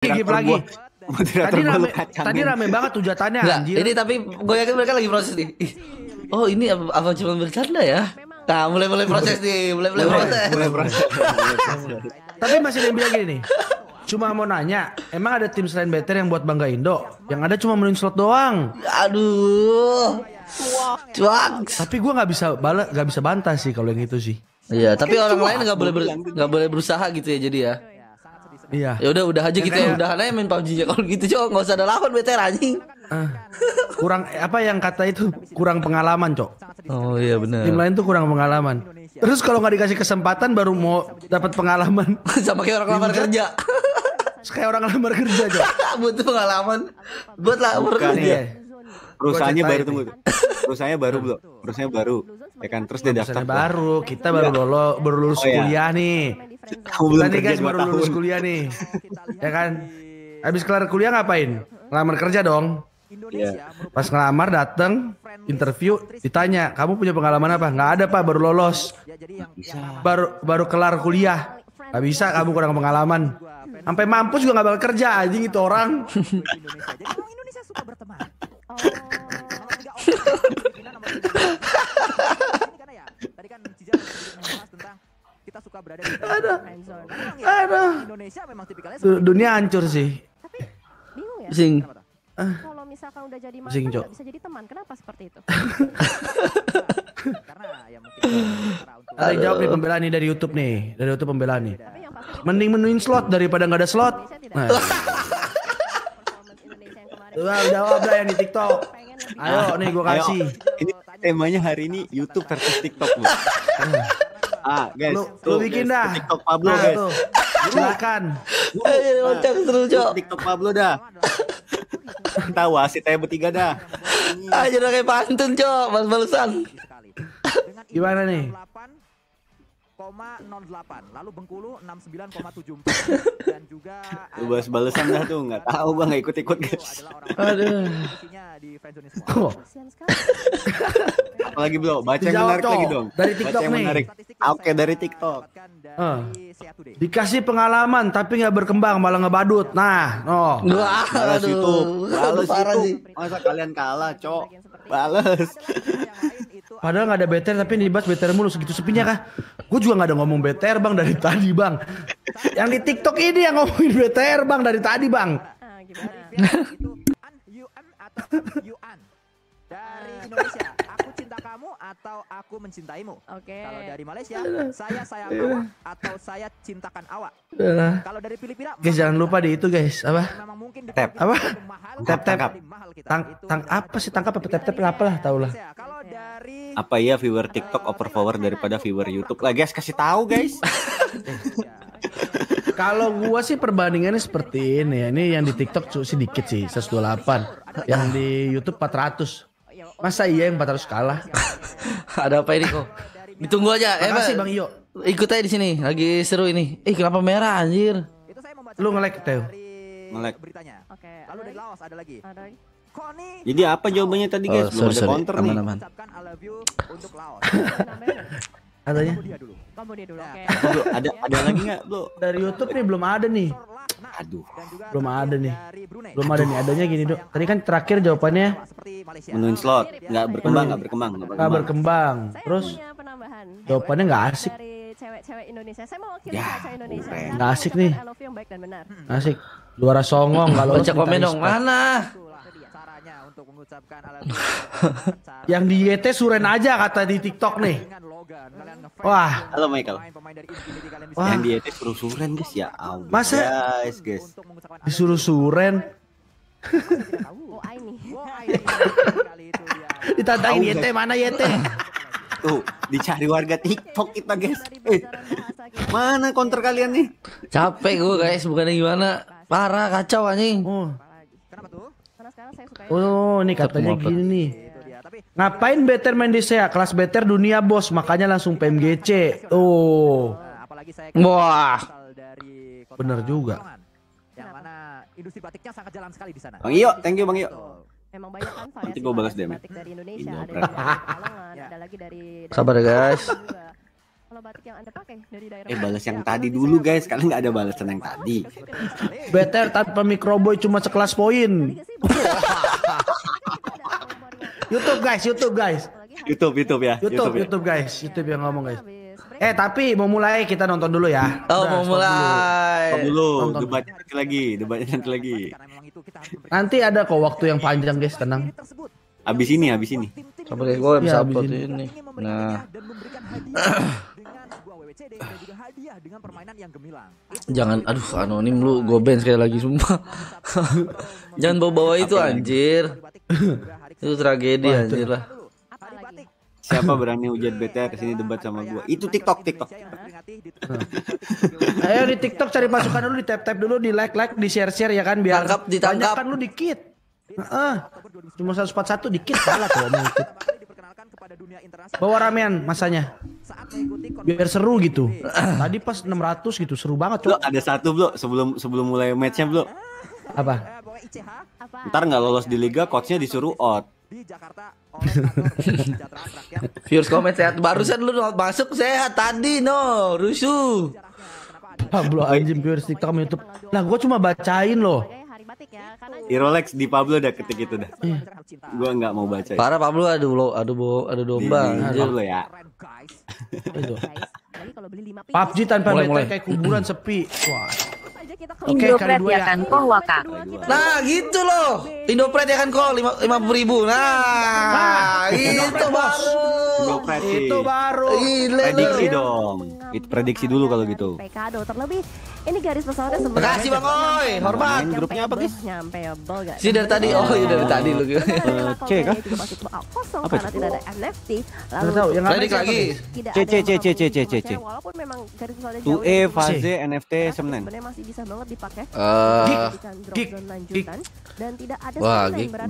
Gip lagi. Tadi rame, tadi rame banget hujatannya Nggak, anjir. Ini tapi gue yakin mereka lagi proses nih. oh ini apa, apa cuma bercanda ya? Nah mulai mulai proses nih, mulai mulai proses. Mulai proses. tapi masih ada yang bilang gini nih. Cuma mau nanya, emang ada tim selain Better yang buat bangga Indo? Yang ada cuma menuin slot doang. Aduh. Cuak. Tapi gue nggak bisa bala, nggak bisa bantah sih kalau yang itu sih. Iya, tapi orang lain nggak boleh nggak boleh berusaha gitu ya jadi ya. Iya. Ya udah udah aja kita ya gitu, kan? ya. udah aja main PUBG ya kalau gitu cok nggak usah ada lawan BTR anjing. Uh, kurang apa yang kata itu kurang pengalaman cok. Oh iya benar. Tim lain tuh kurang pengalaman. Terus kalau nggak dikasih kesempatan baru mau dapat pengalaman. Sama kayak orang lamar kerja. Kayak orang lamar kerja cok. Butuh pengalaman buat lamar kerja. Iya perusahaannya baru tunggu Perusahaannya baru nah, belum? Perusahaannya baru. Ya kan terus dia daftar. baru, kita baru lulus baru lulus oh, iya. kuliah nih. Aku belum nih guys baru lulus kuliah nih. ya kan? Habis kelar kuliah ngapain? Ngelamar kerja dong. Indonesia yeah. Iya. Pas ngelamar datang interview ditanya, "Kamu punya pengalaman apa?" "Nggak ada, Pak, baru lolos." Ya, baru baru kelar kuliah. Gak bisa, kamu kurang pengalaman. Sampai mampus juga nggak bakal kerja anjing itu orang. orang Indonesia suka berteman. Kan ya, tadi kan membahas tentang kita suka berada di zone. Ya, Indonesia memang tipikalnya dunia hancur sih. Tapi bingung ya. Sing. Ah. Kalau misalkan udah jadi mantan nggak bisa jadi teman, kenapa seperti itu? Karena ya mungkin. Ah, jawab nih pembelaan nih dari YouTube nih, dari YouTube pembelaan nih. Mending menuin slot daripada nggak ada slot. Nah. Lah jawab lah yang di TikTok. Ayo nah, nih gue kasih. Ayo. Ini temanya hari ini YouTube versus TikTok lu. ah guys, lu, lu bikin guys, dah. TikTok Pablo nah, guys. Silakan. Kocak seru cok. TikTok Pablo dah. Tahu sih, saya bertiga dah. Aja udah kayak pantun cok, mas balusan. Gimana nih? 0,08 lalu Bengkulu 69,74 dan juga lu eh, bahas balesan dah tuh nggak tahu gue nggak ikut-ikut guys aduh oh. apalagi bro baca yang menarik lagi dong dari TikTok nih menarik. oke dari TikTok uh. dikasih pengalaman tapi nggak berkembang malah ngebadut nah no balas itu balas itu masa kalian kalah cok balas Padahal nggak ada better tapi yang dibahas better mulu segitu sepinya kah? Gue juga gak ada ngomong BTR bang dari tadi bang. Yang di TikTok ini yang ngomongin BTR bang dari tadi bang. Ah, nah. Dari Indonesia, aku cinta kamu atau aku mencintaimu. Oke. Okay. Kalau dari Malaysia, saya sayang awak atau saya cintakan awak. Kalau dari Filipina, guys jangan lupa di itu guys, apa? tap apa? Tap tap. Tang, tang apa sih tangkap apa tap tap apa lah tau lah apa ya viewer TikTok overpower daripada viewer YouTube lah guys kasih tahu guys kalau gua sih perbandingannya seperti ini ya ini yang di TikTok cukup sedikit sih 128 yang di YouTube 400 masa iya yang 400 kalah ada apa ini kok ditunggu aja eh, sih bang Iyo ikut aja di sini lagi seru ini eh kenapa merah anjir lu ngelek Teo ngelek beritanya oke lalu dari Laos ada lagi jadi apa jawabannya tadi oh, guys? Oh, Belum sorry, ada sorry. counter aman, nih. Aman. Ya. Ada ada lagi nggak, Bro? Dari YouTube nih belum ada nih. Aduh. Belum ada nih. Belum ada nih. Adanya gini, Dok. Tadi kan terakhir jawabannya menuin slot, ya. nggak berkembang, nggak berkembang, nggak berkembang. Terus jawabannya nggak asik cewek-cewek Indonesia. Saya mau kirim ya, cewek Indonesia. Nggak asik nih. Asik. Juara songong kalau baca komen dong mana? untuk mengucapkan Yang di YT Suren aja kata di TikTok nih. Wah. Halo Michael. Wah. Yang di YT suruh Suren guys ya. Allah. Masa guys, guys. Disuruh Suren. Oh, oh, Ditantangin YT mana YT? Tuh, dicari warga TikTok kita, guys. Eh, mana counter kalian nih? Capek gue, guys, bukan gimana. Parah kacau anjing. Uh saya suka. Oh, ini katanya gini nih. Iya, iya, iya. Ngapain better main di saya? Kelas better dunia bos, makanya langsung PMGC. Oh. Nah, kan Wah. Bener juga. Yang mana industri batiknya sangat jalan sekali di sana. Bang Iyo, thank you Bang Iyo. Emang banyak kan variasi Nanti gue balas batik dari Indonesia, ada dari Palongan, ada lagi dari Sabar ya guys. Kalau batik yang Anda pakai dari daerah Eh balas yang tadi dulu guys, kalian nggak ada balasan yang tadi. Better tanpa microboy cuma sekelas poin. YouTube guys, YouTube guys. Ya, YouTube, YouTube ya. YouTube, YouTube, guys, YouTube yang ngomong guys. Eh tapi mau mulai kita nonton dulu ya. Oh mau mulai. Nonton dulu, nonton. debatnya nanti lagi, debatnya nanti lagi. Nanti ada kok waktu yang panjang guys, tenang. Abis ini, abis ini. Coba gue bisa ya, upload ini. ini. Nah. nah. CD dan juga hadiah dengan permainan yang gemilang. Jangan aduh anonim lu gue ban sekali lagi sumpah. Jangan bawa-bawa itu anjir. itu tragedi anjir lah. Siapa berani hujan BTR sini debat sama gua? Itu TikTok, TikTok. Ayo di TikTok cari masukan dulu, di tap-tap dulu, di like-like, di share-share ya kan biar Tangkap, ditangkap. Banyak kan lu dikit. Heeh. Uh, cuma 141 dikit salah kalau dikit. Bawa ramen masanya. Biar seru gitu. Tadi pas 600 gitu seru banget cok. ada satu bro sebelum sebelum mulai matchnya bro. Eh, Apa? Ntar nggak lolos di liga coachnya disuruh out di Jakarta Viewers komen sehat barusan lu masuk sehat tadi no rusuh Pablo anjing viewers TikTok YouTube. Lah gua cuma bacain loh topik ya karena Irolex gitu. di Pablo udah ketik iya, itu dah. Gua nggak mau baca. Ya. Para Pablo aduh lo aduh bo, aduh domba. Pablo ya. PUBG tanpa meter kayak kuburan sepi. Wah. Oke, ya ya. kan, okay, kali dua ya kan Nah, gitu loh. Indopret ya kan kok lima ribu. nah gitu nah. bos prediksi. Itu baru. Gile, prediksi Gile. dong. Itu prediksi dulu kalau gitu. Pekado terlebih ini garis pesawatnya oh, sebenarnya. Terima kasih Bang Oi, hormat. Grupnya apa, Guys? Nyampe bol guys. Si dari tadi. Oh, iya dari tadi lu. Oke, kah? Gitu kosong apa karena tidak ada NFT. Lalu tahu yang lagi lagi. C C C C C C C C. Walaupun memang garis pesawatnya e jauh. 2A fase NFT Senin. Sebenarnya masih bisa banget dipakai. Eh, gig dan tidak ada Wah, gig.